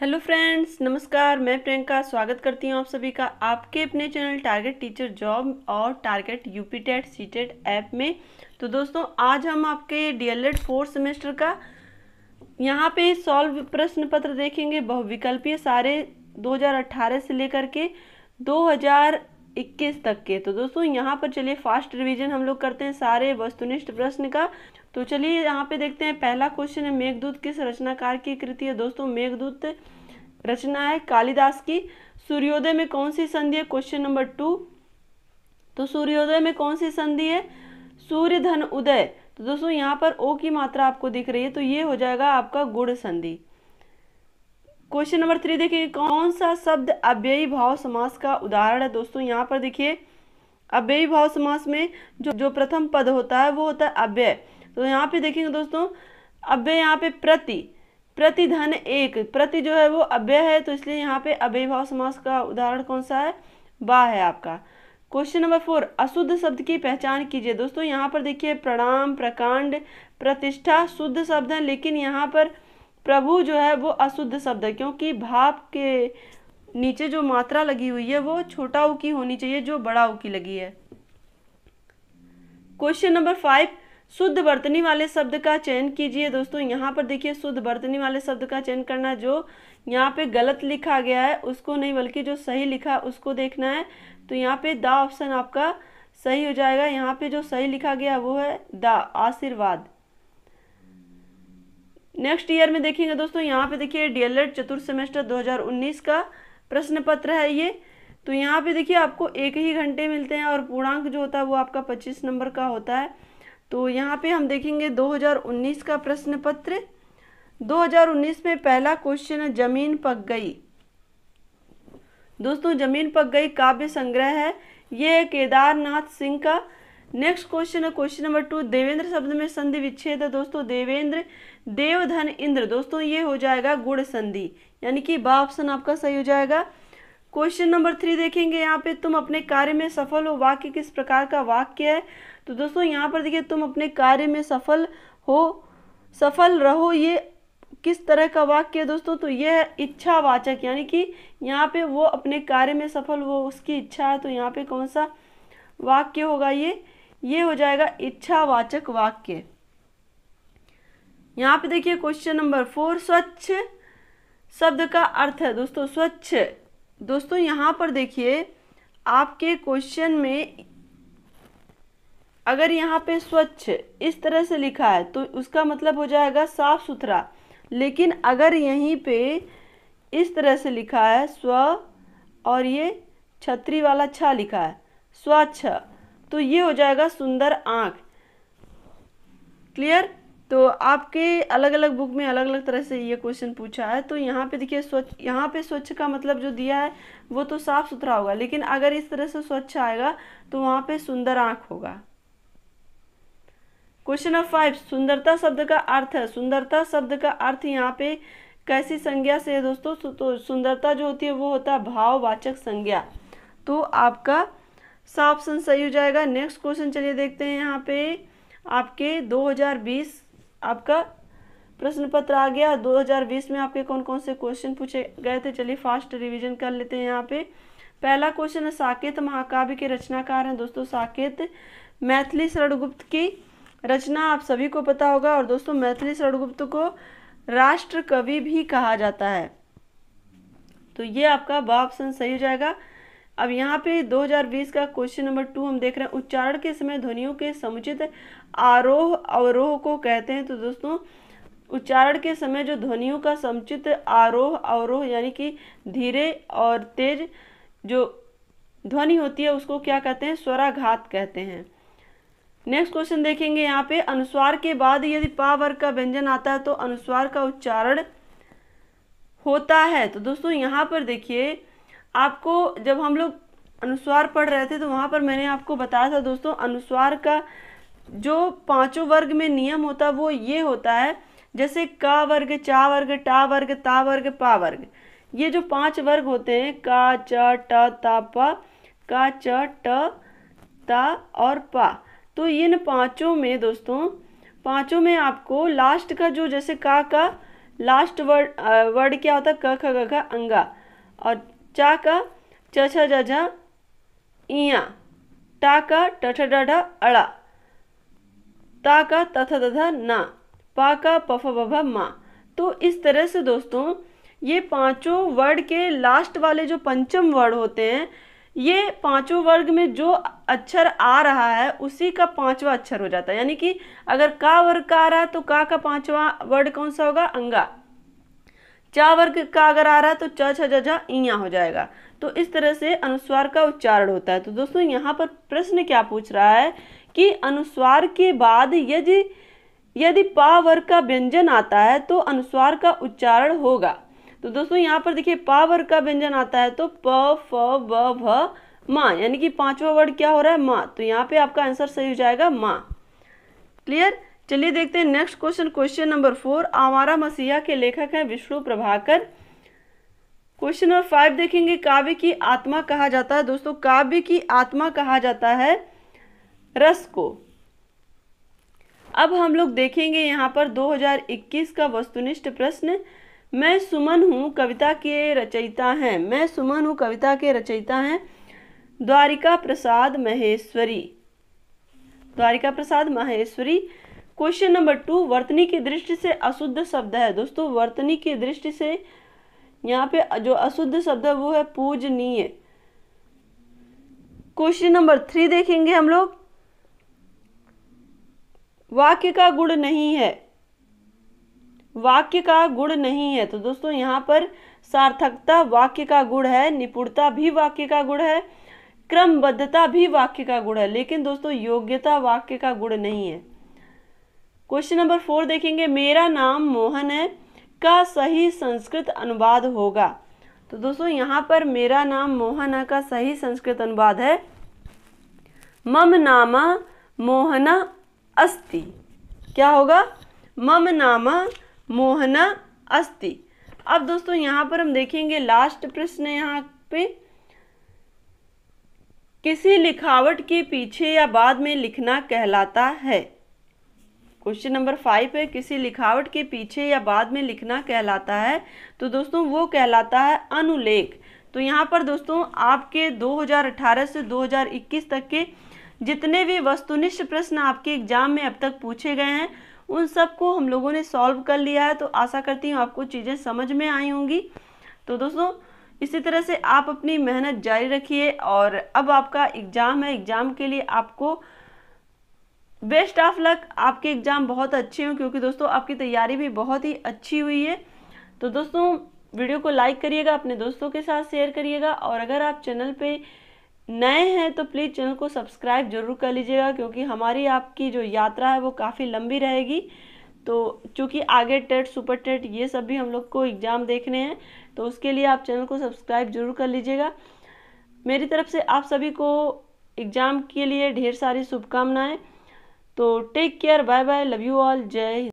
hello friends नमस्कार मैं प्रियंका स्वागत करती हूँ आप सभी का आपके अपने चैनल टारगेट टीचर जॉब और target UP TET C TET app में तो दोस्तों आज हम आपके डीएलएड फोर्थ सेमेस्टर का यहाँ पे सॉल्व प्रश्न पत्र देखेंगे बहुविकल्पीय सारे 2018 से लेकर के 2021 तक के तो दोस्तों यहाँ पर चलिए फास्ट रिविजन हम लोग करते हैं सारे वस्तुनिष्ठ प्रश्न का तो चलिए यहाँ पे देखते हैं पहला क्वेश्चन है मेघदूत किस रचनाकार की कृति है दोस्तों मेघदूत रचना है कालिदास की सूर्योदय में कौन सी संधि है क्वेश्चन नंबर टू तो सूर्योदय में कौन सी संधि है सूर्य धन उदय तो दोस्तों यहाँ पर ओ की मात्रा आपको दिख रही है तो ये हो जाएगा आपका गुड़ संधि क्वेश्चन नंबर थ्री देखिए कौन सा शब्द अव्ययी भाव समास का उदाहरण है दोस्तों यहाँ पर देखिए अव्ययी भाव समास में जो जो प्रथम पद होता है वो होता है अव्यय तो यहाँ पे देखेंगे दोस्तों अव्यय यहाँ पे प्रति प्रति धन एक प्रति जो है वो अव्यय है तो इसलिए यहाँ पे भाव समास का उदाहरण कौन सा है बा है आपका क्वेश्चन नंबर फोर अशुद्ध शब्द की पहचान कीजिए दोस्तों यहाँ पर देखिए प्रणाम प्रकांड प्रतिष्ठा शुद्ध शब्द है लेकिन यहाँ पर प्रभु जो है वो अशुद्ध शब्द है क्योंकि भाप के नीचे जो मात्रा लगी हुई है वो छोटा उकी होनी चाहिए जो बड़ा उकी लगी है क्वेश्चन नंबर फाइव शुद्ध बर्तनी वाले शब्द का चयन कीजिए दोस्तों यहाँ पर देखिए शुद्ध बर्तनी वाले शब्द का चयन करना जो यहाँ पे गलत लिखा गया है उसको नहीं बल्कि जो सही लिखा उसको देखना है तो यहाँ पे दा ऑप्शन आपका सही हो जाएगा यहाँ पे जो सही लिखा गया वो है द आशीर्वाद नेक्स्ट ईयर में देखेंगे दोस्तों यहाँ पे देखिए डीएलएड चतुर्थ सेमेस्टर 2019 का प्रश्न पत्र है ये तो यहाँ पे देखिए आपको एक ही घंटे मिलते हैं और पूर्णांक जो होता है वो आपका 25 नंबर का होता है तो यहाँ पे हम देखेंगे 2019 का प्रश्न पत्र 2019 में पहला क्वेश्चन जमीन पक गई दोस्तों जमीन पक गई काव्य संग्रह है ये है केदारनाथ सिंह का नेक्स्ट क्वेश्चन है क्वेश्चन नंबर टू देवेंद्र शब्द में संधि विच्छेद है दोस्तों देवेंद्र देवधन इंद्र दोस्तों ये हो जाएगा गुड़ संधि यानी कि बा ऑप्शन आपका सही हो जाएगा क्वेश्चन नंबर थ्री देखेंगे यहाँ पे तुम अपने कार्य में सफल हो वाक्य किस प्रकार का वाक्य है तो दोस्तों यहाँ पर देखिए तुम अपने कार्य में सफल हो सफल रहो ये किस तरह का वाक्य है दोस्तों तो यह है इच्छावाचक यानी कि यहाँ पे वो अपने कार्य में सफल हो उसकी इच्छा है तो यहाँ पे कौन सा वाक्य होगा ये ये हो जाएगा इच्छावाचक वाक्य यहाँ पे देखिए क्वेश्चन नंबर फोर स्वच्छ शब्द का अर्थ है दोस्तों स्वच्छ दोस्तों यहाँ पर देखिए आपके क्वेश्चन में अगर यहाँ पे स्वच्छ इस तरह से लिखा है तो उसका मतलब हो जाएगा साफ सुथरा लेकिन अगर यहीं पे इस तरह से लिखा है स्व और ये छतरी वाला छ लिखा है स्वच्छ तो ये हो जाएगा सुंदर आँख क्लियर तो आपके अलग अलग बुक में अलग अलग तरह से ये क्वेश्चन पूछा है तो यहाँ पे देखिए स्वच्छ यहाँ पे स्वच्छ का मतलब जो दिया है वो तो साफ़ सुथरा होगा लेकिन अगर इस तरह से स्वच्छ आएगा तो वहाँ पे सुंदर आँख होगा क्वेश्चन नंबर फाइव सुंदरता शब्द का अर्थ है सुंदरता शब्द का अर्थ यहाँ पे कैसी संज्ञा से है दोस्तों तो सुंदरता जो होती है वो होता है भाववाचक संज्ञा तो आपका साफ ऑप्शन सही हो जाएगा नेक्स्ट क्वेश्चन चलिए देखते हैं यहाँ पे आपके 2020 आपका प्रश्न पत्र आ गया 2020 में आपके कौन कौन से क्वेश्चन पूछे गए थे चलिए फास्ट रिवीजन कर लेते हैं यहाँ पे पहला क्वेश्चन है साकेत महाकाव्य के रचनाकार हैं दोस्तों साकेत मैथिली शरणगुप्त की रचना आप सभी को पता होगा और दोस्तों मैथिली शरणगुप्त को राष्ट्र कवि भी कहा जाता है तो ये आपका बा ऑप्शन सही हो जाएगा अब यहाँ पे 2020 का क्वेश्चन नंबर टू हम देख रहे हैं उच्चारण के समय ध्वनियों के समुचित आरोह अवरोह को कहते हैं तो दोस्तों उच्चारण के समय जो ध्वनियों का समुचित आरोह अवरोह यानी कि धीरे और तेज जो ध्वनि होती है उसको क्या कहते हैं स्वराघात कहते हैं नेक्स्ट क्वेश्चन देखेंगे यहाँ पे अनुस्वार के बाद यदि पा वर्ग का व्यंजन आता है तो अनुस्वार का उच्चारण होता है तो दोस्तों यहाँ पर देखिए आपको जब हम लोग अनुस्वार पढ़ रहे थे तो वहाँ पर मैंने आपको बताया था दोस्तों अनुस्वार का जो पांचों वर्ग में नियम होता है वो ये होता है जैसे का वर्ग चा वर्ग टा वर्ग ता वर्ग पा वर्ग ये जो पांच वर्ग होते हैं का च ट ता प का च ट ता और पा तो इन पांचों में दोस्तों पांचों में आपको लास्ट का जो जैसे का का लास्ट वर्ड वर्ड क्या होता है क ख ग अंगा और चाका चछ झझ इया ಟಾಕ टठ डढ अड़ा ताक तथ तथा ना पाका पफ बभ मा तो इस तरह से दोस्तों ये पांचों वर्ड के लास्ट वाले जो पंचम वर्ड होते हैं ये पांचों वर्ग में जो अक्षर आ रहा है उसी का पांचवा अक्षर हो जाता है यानी कि अगर का वर्ग का आ रहा है तो का का पांचवा वर्ड कौन सा होगा अंगा चा वर्ग का अगर आ रहा है तो च छ जा इया हो जाएगा तो इस तरह से अनुस्वार का उच्चारण होता है तो दोस्तों यहाँ पर प्रश्न क्या पूछ रहा है कि अनुस्वार के बाद यदि यदि पा वर्ग का व्यंजन आता है तो अनुस्वार का उच्चारण होगा तो दोस्तों यहाँ पर देखिए पा वर्ग का व्यंजन आता है तो प फ व भ माँ यानी कि पांचवा वर्ड क्या हो रहा है माँ तो यहाँ पे आपका आंसर सही हो जाएगा माँ क्लियर चलिए देखते हैं next question question number four Awara Masiha के लेखक हैं Vishnu Prabhakar question number five देखेंगे काव्य की आत्मा कहा जाता है दोस्तों काव्य की आत्मा कहा जाता है रस को अब हम लोग देखेंगे यहाँ पर 2021 का वस्तुनिष्ठ प्रश्न मैं सुमन हूँ कविता के रचयिता हैं मैं सुमन हूँ कविता के रचयिता हैं Dwarika Prasad Maheshwari Dwarika Prasad Maheshwari question number two वर्तनी की दृष्टि से अशुद्ध शब्द है दोस्तों वर्तनी की दृष्टि से यहाँ पे जो अशुद्ध शब्द है वो है पूजनीय क्वेश्चन नंबर थ्री देखेंगे हम लोग वाक्य का गुण नहीं है वाक्य का गुण नहीं है तो दोस्तों यहाँ पर सार्थकता वाक्य का गुण है निपुणता भी वाक्य का गुण है क्रमबद्धता भी वाक्य का गुण है लेकिन दोस्तों योग्यता वाक्य का गुण नहीं है क्वेश्चन नंबर फोर देखेंगे मेरा नाम मोहन है का सही संस्कृत अनुवाद होगा तो दोस्तों यहाँ पर मेरा नाम मोहना का सही संस्कृत अनुवाद है मम नामा मोहना अस्ति क्या होगा मम नामा मोहना अस्ति अब दोस्तों यहाँ पर हम देखेंगे लास्ट प्रश्न यहाँ पे किसी लिखावट के पीछे या बाद में लिखना कहलाता है क्वेश्चन नंबर फाइव है किसी लिखावट के पीछे या बाद में लिखना कहलाता है तो दोस्तों वो कहलाता है अनुलेख तो यहाँ पर दोस्तों आपके 2018 से 2021 तक के जितने भी वस्तुनिष्ठ प्रश्न आपके एग्जाम में अब तक पूछे गए हैं उन सबको हम लोगों ने सॉल्व कर लिया है तो आशा करती हूँ आपको चीज़ें समझ में आई होंगी तो दोस्तों इसी तरह से आप अपनी मेहनत जारी रखिए और अब आपका एग्ज़ाम है एग्ज़ाम के लिए आपको बेस्ट ऑफ लक आपके एग्ज़ाम बहुत अच्छे हों क्योंकि दोस्तों आपकी तैयारी भी बहुत ही अच्छी हुई है तो दोस्तों वीडियो को लाइक करिएगा अपने दोस्तों के साथ शेयर करिएगा और अगर आप चैनल पे नए हैं तो प्लीज़ चैनल को सब्सक्राइब जरूर कर लीजिएगा क्योंकि हमारी आपकी जो यात्रा है वो काफ़ी लंबी रहेगी तो चूँकि आगे टेट सुपर टेट ये सब भी हम लोग को एग्ज़ाम देखने हैं तो उसके लिए आप चैनल को सब्सक्राइब जरूर कर लीजिएगा मेरी तरफ से आप सभी को एग्ज़ाम के लिए ढेर सारी शुभकामनाएँ तो take care bye bye love you all जय